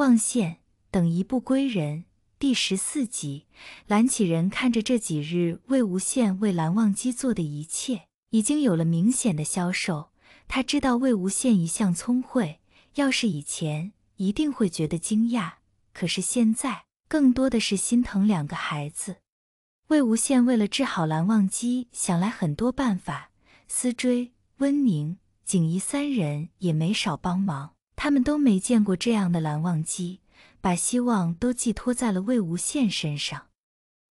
望县等一步归人第十四集，蓝启仁看着这几日魏无羡为蓝忘机做的一切，已经有了明显的消瘦。他知道魏无羡一向聪慧，要是以前一定会觉得惊讶，可是现在更多的是心疼两个孩子。魏无羡为了治好蓝忘机，想来很多办法，思追、温宁、景怡三人也没少帮忙。他们都没见过这样的蓝忘机，把希望都寄托在了魏无羡身上。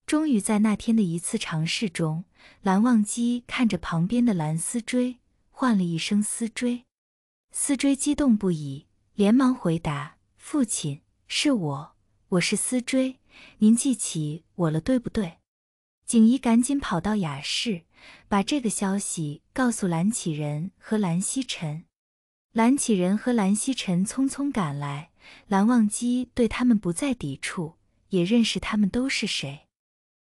终于在那天的一次尝试中，蓝忘机看着旁边的蓝思追，唤了一声“思追”。思追激动不已，连忙回答：“父亲，是我，我是思追，您记起我了，对不对？”景怡赶紧跑到雅室，把这个消息告诉蓝启仁和蓝曦臣。蓝启仁和蓝曦臣匆匆赶来，蓝忘机对他们不再抵触，也认识他们都是谁。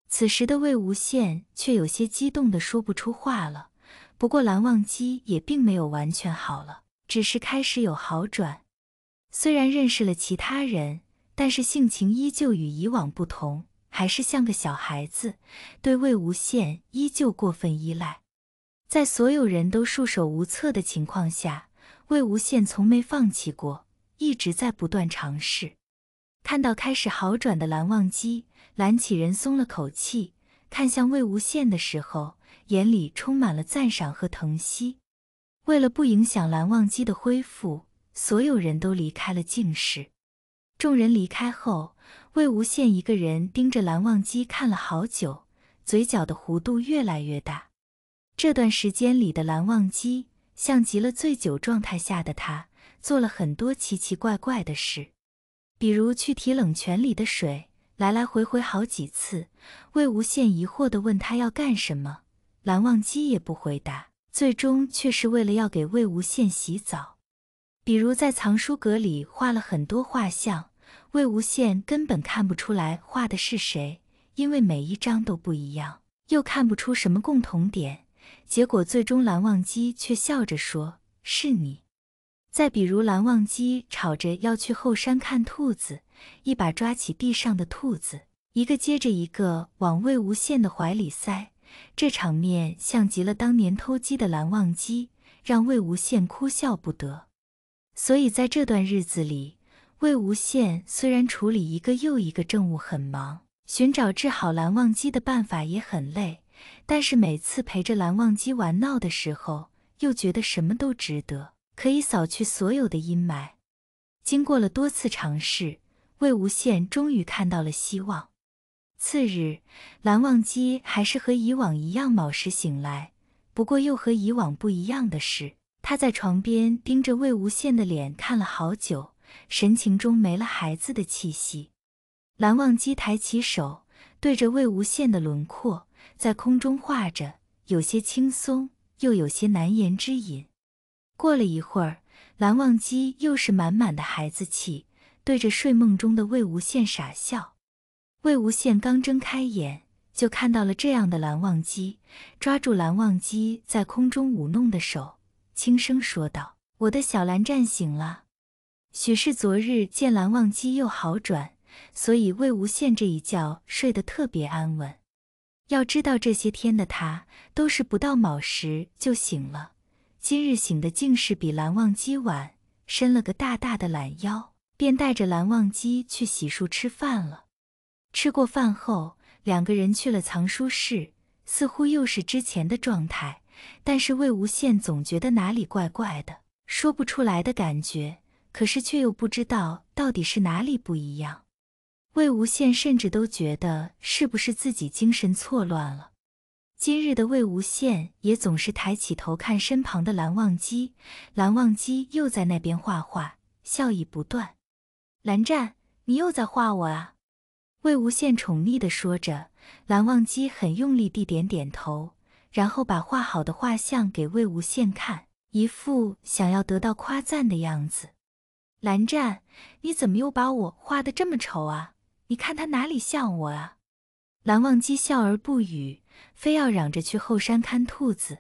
此时的魏无羡却有些激动的说不出话了。不过蓝忘机也并没有完全好了，只是开始有好转。虽然认识了其他人，但是性情依旧与以往不同，还是像个小孩子，对魏无羡依旧过分依赖。在所有人都束手无策的情况下。魏无羡从没放弃过，一直在不断尝试。看到开始好转的蓝忘机，蓝启人松了口气，看向魏无羡的时候，眼里充满了赞赏和疼惜。为了不影响蓝忘机的恢复，所有人都离开了静室。众人离开后，魏无羡一个人盯着蓝忘机看了好久，嘴角的弧度越来越大。这段时间里的蓝忘机。像极了醉酒状态下的他，做了很多奇奇怪怪的事，比如去提冷泉里的水，来来回回好几次。魏无羡疑惑地问他要干什么，蓝忘机也不回答。最终却是为了要给魏无羡洗澡。比如在藏书阁里画了很多画像，魏无羡根本看不出来画的是谁，因为每一张都不一样，又看不出什么共同点。结果最终，蓝忘机却笑着说：“是你。”再比如，蓝忘机吵着要去后山看兔子，一把抓起地上的兔子，一个接着一个往魏无羡的怀里塞，这场面像极了当年偷鸡的蓝忘机，让魏无羡哭笑不得。所以，在这段日子里，魏无羡虽然处理一个又一个政务很忙，寻找治好蓝忘机的办法也很累。但是每次陪着蓝忘机玩闹的时候，又觉得什么都值得，可以扫去所有的阴霾。经过了多次尝试，魏无羡终于看到了希望。次日，蓝忘机还是和以往一样卯时醒来，不过又和以往不一样的是，他在床边盯着魏无羡的脸看了好久，神情中没了孩子的气息。蓝忘机抬起手，对着魏无羡的轮廓。在空中画着，有些轻松，又有些难言之隐。过了一会儿，蓝忘机又是满满的孩子气，对着睡梦中的魏无羡傻笑。魏无羡刚睁开眼，就看到了这样的蓝忘机，抓住蓝忘机在空中舞弄的手，轻声说道：“我的小蓝湛醒了。”许是昨日见蓝忘机又好转，所以魏无羡这一觉睡得特别安稳。要知道，这些天的他都是不到卯时就醒了。今日醒的竟是比蓝忘机晚，伸了个大大的懒腰，便带着蓝忘机去洗漱、吃饭了。吃过饭后，两个人去了藏书室，似乎又是之前的状态，但是魏无羡总觉得哪里怪怪的，说不出来的感觉，可是却又不知道到底是哪里不一样。魏无羡甚至都觉得是不是自己精神错乱了。今日的魏无羡也总是抬起头看身旁的蓝忘机，蓝忘机又在那边画画，笑意不断。蓝湛，你又在画我啊？魏无羡宠溺地说着，蓝忘机很用力地点点头，然后把画好的画像给魏无羡看，一副想要得到夸赞的样子。蓝湛，你怎么又把我画得这么丑啊？你看他哪里像我啊？蓝忘机笑而不语，非要嚷着去后山看兔子。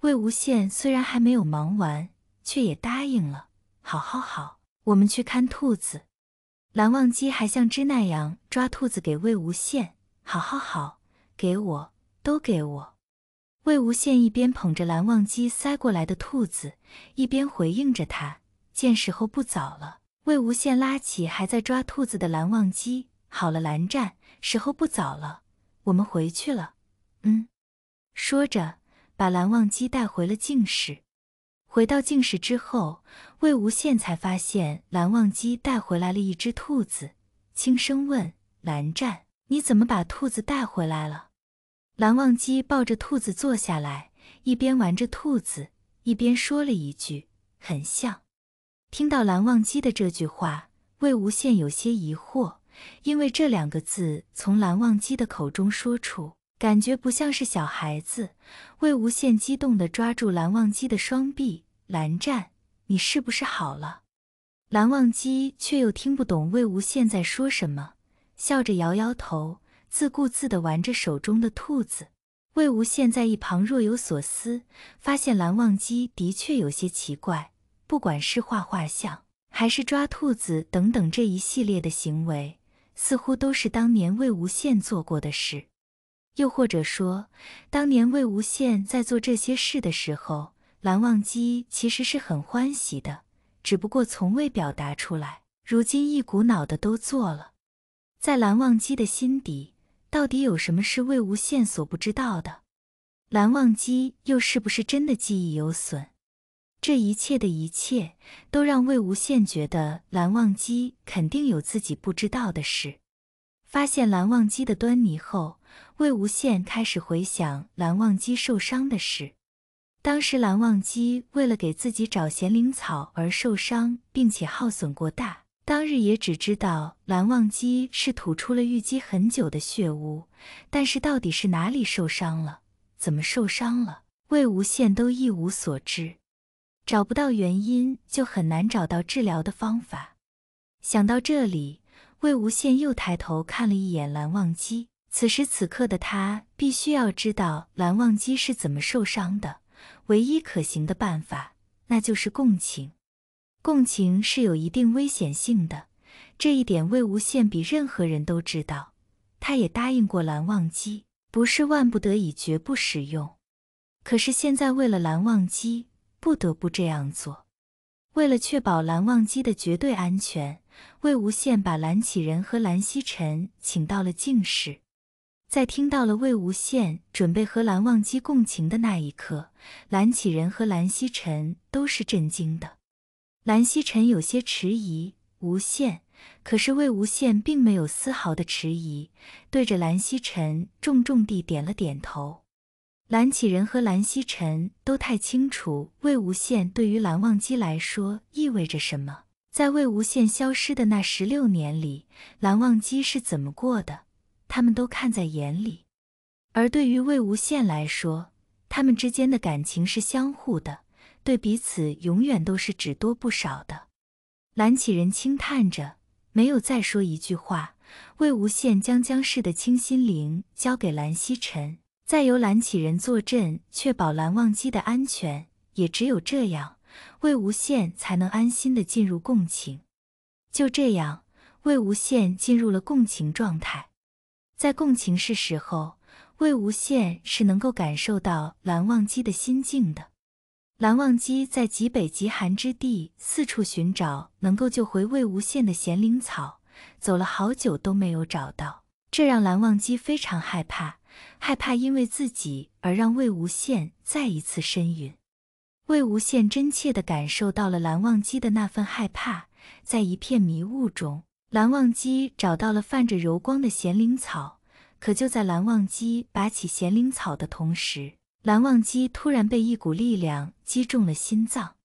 魏无羡虽然还没有忙完，却也答应了。好好好，我们去看兔子。蓝忘机还像之那样抓兔子给魏无羡。好好好，给我都给我。魏无羡一边捧着蓝忘机塞过来的兔子，一边回应着他。见时候不早了，魏无羡拉起还在抓兔子的蓝忘机。好了，蓝湛，时候不早了，我们回去了。嗯，说着，把蓝忘机带回了静室。回到静室之后，魏无羡才发现蓝忘机带回来了一只兔子，轻声问蓝湛：“你怎么把兔子带回来了？”蓝忘机抱着兔子坐下来，一边玩着兔子，一边说了一句：“很像。”听到蓝忘机的这句话，魏无羡有些疑惑。因为这两个字从蓝忘机的口中说出，感觉不像是小孩子。魏无羡激动地抓住蓝忘机的双臂：“蓝湛，你是不是好了？”蓝忘机却又听不懂魏无羡在说什么，笑着摇摇头，自顾自地玩着手中的兔子。魏无羡在一旁若有所思，发现蓝忘机的确有些奇怪。不管是画画像，还是抓兔子等等这一系列的行为。似乎都是当年魏无羡做过的事，又或者说，当年魏无羡在做这些事的时候，蓝忘机其实是很欢喜的，只不过从未表达出来。如今一股脑的都做了，在蓝忘机的心底，到底有什么是魏无羡所不知道的？蓝忘机又是不是真的记忆有损？这一切的一切都让魏无羡觉得蓝忘机肯定有自己不知道的事。发现蓝忘机的端倪后，魏无羡开始回想蓝忘机受伤的事。当时蓝忘机为了给自己找咸灵草而受伤，并且耗损过大。当日也只知道蓝忘机是吐出了淤积很久的血污，但是到底是哪里受伤了？怎么受伤了？魏无羡都一无所知。找不到原因，就很难找到治疗的方法。想到这里，魏无羡又抬头看了一眼蓝忘机。此时此刻的他，必须要知道蓝忘机是怎么受伤的。唯一可行的办法，那就是共情。共情是有一定危险性的，这一点魏无羡比任何人都知道。他也答应过蓝忘机，不是万不得已绝不使用。可是现在，为了蓝忘机。不得不这样做，为了确保蓝忘机的绝对安全，魏无羡把蓝启仁和蓝曦臣请到了静室。在听到了魏无羡准备和蓝忘机共情的那一刻，蓝启仁和蓝曦臣都是震惊的。蓝曦臣有些迟疑，无羡，可是魏无羡并没有丝毫的迟疑，对着蓝曦臣重重地点了点头。蓝启仁和蓝曦臣都太清楚，魏无羡对于蓝忘机来说意味着什么。在魏无羡消失的那十六年里，蓝忘机是怎么过的，他们都看在眼里。而对于魏无羡来说，他们之间的感情是相互的，对彼此永远都是只多不少的。蓝启仁轻叹着，没有再说一句话。魏无羡将江氏的清心铃交给蓝曦臣。再由蓝启人坐镇，确保蓝忘机的安全。也只有这样，魏无羡才能安心的进入共情。就这样，魏无羡进入了共情状态。在共情是时候魏无羡是能够感受到蓝忘机的心境的。蓝忘机在极北极寒之地四处寻找能够救回魏无羡的咸灵草，走了好久都没有找到。这让蓝忘机非常害怕，害怕因为自己而让魏无羡再一次身陨。魏无羡真切的感受到了蓝忘机的那份害怕。在一片迷雾中，蓝忘机找到了泛着柔光的咸灵草。可就在蓝忘机拔起咸灵草的同时，蓝忘机突然被一股力量击中了心脏。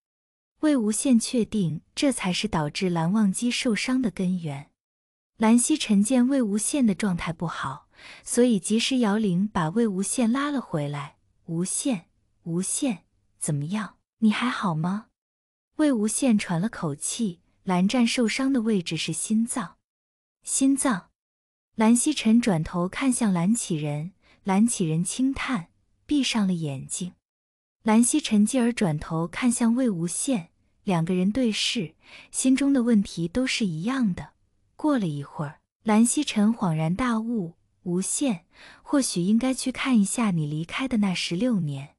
魏无羡确定，这才是导致蓝忘机受伤的根源。蓝曦臣见魏无羡的状态不好，所以及时摇铃把魏无羡拉了回来。无羡，无羡，怎么样？你还好吗？魏无羡喘了口气。蓝湛受伤的位置是心脏，心脏。蓝曦臣转头看向蓝启仁，蓝启仁轻叹，闭上了眼睛。蓝曦臣继而转头看向魏无羡，两个人对视，心中的问题都是一样的。过了一会儿，蓝曦臣恍然大悟，无羡或许应该去看一下你离开的那十六年。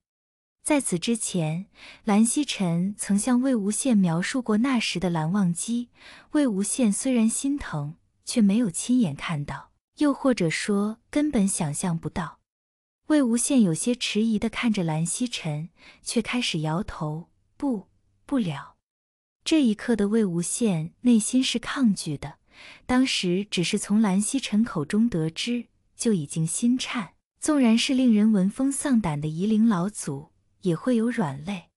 在此之前，蓝曦臣曾向魏无羡描述过那时的蓝忘机。魏无羡虽然心疼，却没有亲眼看到，又或者说根本想象不到。魏无羡有些迟疑地看着蓝曦臣，却开始摇头：“不，不了。”这一刻的魏无羡内心是抗拒的。当时只是从蓝曦臣口中得知，就已经心颤。纵然是令人闻风丧胆的夷陵老祖，也会有软肋。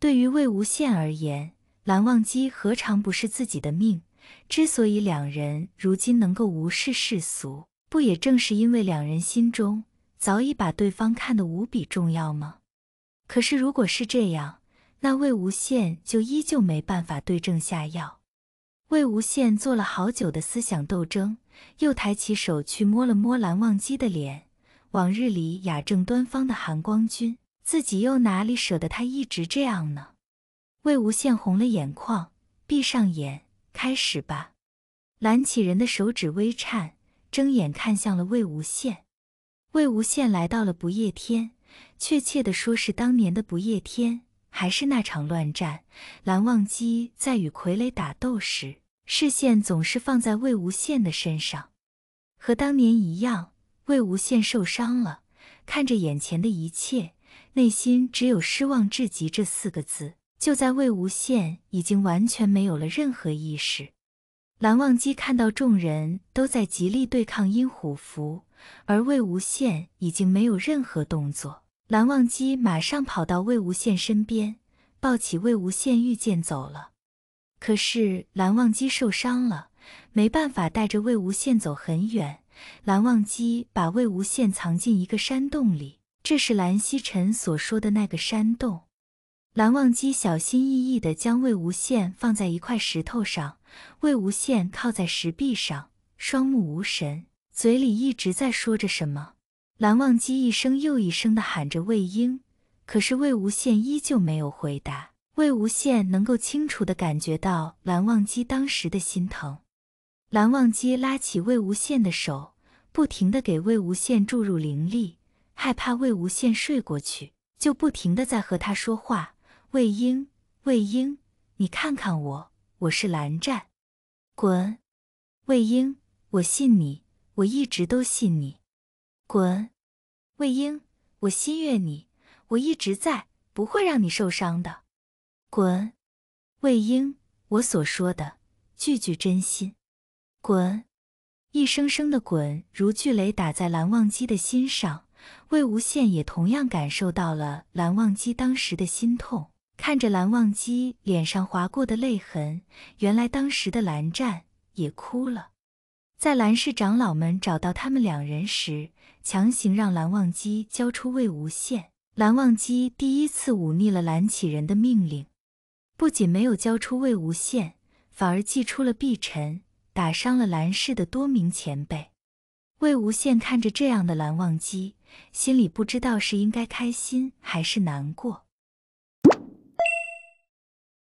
对于魏无羡而言，蓝忘机何尝不是自己的命？之所以两人如今能够无视世俗，不也正是因为两人心中早已把对方看得无比重要吗？可是如果是这样，那魏无羡就依旧没办法对症下药。魏无羡做了好久的思想斗争，又抬起手去摸了摸蓝忘机的脸。往日里雅正端方的含光君，自己又哪里舍得他一直这样呢？魏无羡红了眼眶，闭上眼，开始吧。蓝起人的手指微颤，睁眼看向了魏无羡。魏无羡来到了不夜天，确切的说是当年的不夜天。还是那场乱战，蓝忘机在与傀儡打斗时，视线总是放在魏无羡的身上，和当年一样。魏无羡受伤了，看着眼前的一切，内心只有失望至极这四个字。就在魏无羡已经完全没有了任何意识，蓝忘机看到众人都在极力对抗阴虎符，而魏无羡已经没有任何动作。蓝忘机马上跑到魏无羡身边，抱起魏无羡御剑走了。可是蓝忘机受伤了，没办法带着魏无羡走很远。蓝忘机把魏无羡藏进一个山洞里，这是蓝曦臣所说的那个山洞。蓝忘机小心翼翼的将魏无羡放在一块石头上，魏无羡靠在石壁上，双目无神，嘴里一直在说着什么。蓝忘机一声又一声地喊着魏婴，可是魏无羡依旧没有回答。魏无羡能够清楚地感觉到蓝忘机当时的心疼。蓝忘机拉起魏无羡的手，不停地给魏无羡注入灵力，害怕魏无羡睡过去，就不停地在和他说话：“魏婴，魏婴，你看看我，我是蓝湛。滚，魏婴，我信你，我一直都信你。”滚，魏婴，我心悦你，我一直在，不会让你受伤的。滚，魏婴，我所说的句句真心。滚，一声声的滚，如巨雷打在蓝忘机的心上。魏无羡也同样感受到了蓝忘机当时的心痛，看着蓝忘机脸上划过的泪痕，原来当时的蓝湛也哭了。在蓝氏长老们找到他们两人时，强行让蓝忘机交出魏无羡。蓝忘机第一次忤逆了蓝启人的命令，不仅没有交出魏无羡，反而祭出了碧晨，打伤了蓝氏的多名前辈。魏无羡看着这样的蓝忘机，心里不知道是应该开心还是难过。